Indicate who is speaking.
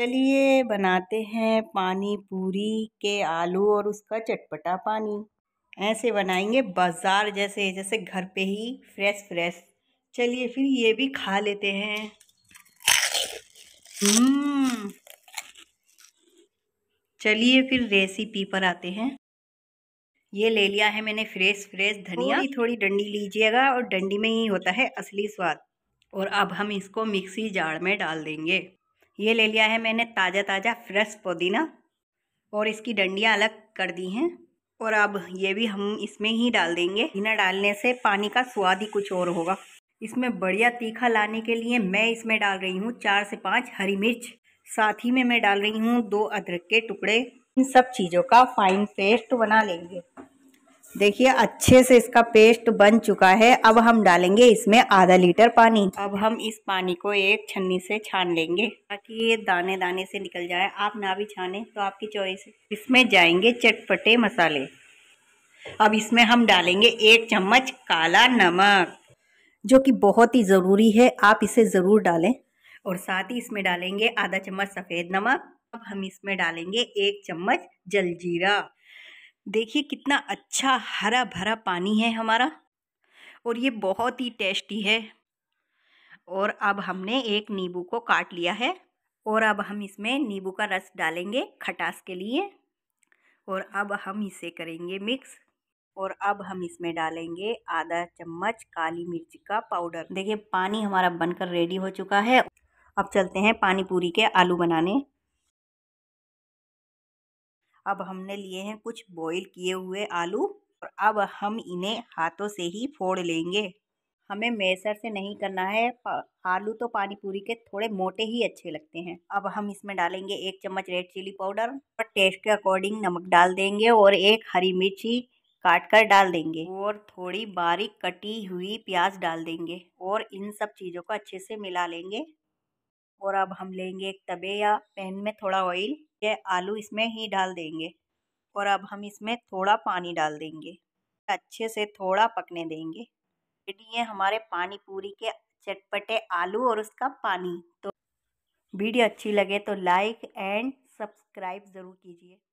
Speaker 1: चलिए बनाते हैं पानी पूरी के आलू और उसका चटपटा पानी ऐसे बनाएंगे बाज़ार जैसे जैसे घर पे ही फ्रेश फ्रेश चलिए फिर ये भी खा लेते हैं हम्म। चलिए फिर रेसिपी पर आते हैं ये ले लिया है मैंने फ्रेश फ्रेश धनिया थोड़ी थोड़ी डंडी लीजिएगा और डंडी में ही होता है असली स्वाद और अब हम इसको मिक्सी जार में डाल देंगे ये ले लिया है मैंने ताज़ा ताज़ा फ्रेश पुदीना और इसकी डंडियाँ अलग कर दी हैं और अब ये भी हम इसमें ही डाल देंगे पुदीना डालने से पानी का स्वाद ही कुछ और होगा इसमें बढ़िया तीखा लाने के लिए मैं इसमें डाल रही हूँ चार से पाँच हरी मिर्च साथ ही में मैं डाल रही हूँ दो अदरक के टुकड़े इन सब चीज़ों का फाइन पेस्ट बना लेंगे देखिए अच्छे से इसका पेस्ट बन चुका है अब हम डालेंगे इसमें आधा लीटर पानी अब हम इस पानी को एक छन्नी से छान लेंगे ताकि ये दाने दाने से निकल जाए आप ना भी छाने तो आपकी चॉइस है इसमें जाएंगे चटपटे मसाले अब इसमें हम डालेंगे एक चम्मच काला नमक जो कि बहुत ही ज़रूरी है आप इसे ज़रूर डालें और साथ ही इसमें डालेंगे आधा चम्मच सफ़ेद नमक अब हम इसमें डालेंगे एक चम्मच जलजीरा देखिए कितना अच्छा हरा भरा पानी है हमारा और ये बहुत ही टेस्टी है और अब हमने एक नींबू को काट लिया है और अब हम इसमें नींबू का रस डालेंगे खटास के लिए और अब हम इसे करेंगे मिक्स और अब हम इसमें डालेंगे आधा चम्मच काली मिर्च का पाउडर देखिए पानी हमारा बनकर रेडी हो चुका है अब चलते हैं पानी पूरी के आलू बनाने अब हमने लिए हैं कुछ बॉईल किए हुए आलू और अब हम इन्हें हाथों से ही फोड़ लेंगे हमें मैसर से नहीं करना है आलू तो पानी पूरी के थोड़े मोटे ही अच्छे लगते हैं अब हम इसमें डालेंगे एक चम्मच रेड चिली पाउडर और टेस्ट के अकॉर्डिंग नमक डाल देंगे और एक हरी मिर्ची काट कर डाल देंगे और थोड़ी बारीक कटी हुई प्याज डाल देंगे और इन सब चीज़ों को अच्छे से मिला लेंगे और अब हम लेंगे एक तबे या पैन में थोड़ा ऑयल या आलू इसमें ही डाल देंगे और अब हम इसमें थोड़ा पानी डाल देंगे अच्छे से थोड़ा पकने देंगे रेडी है हमारे पानी पूरी के चटपटे आलू और उसका पानी तो वीडियो अच्छी लगे तो लाइक एंड सब्सक्राइब ज़रूर कीजिए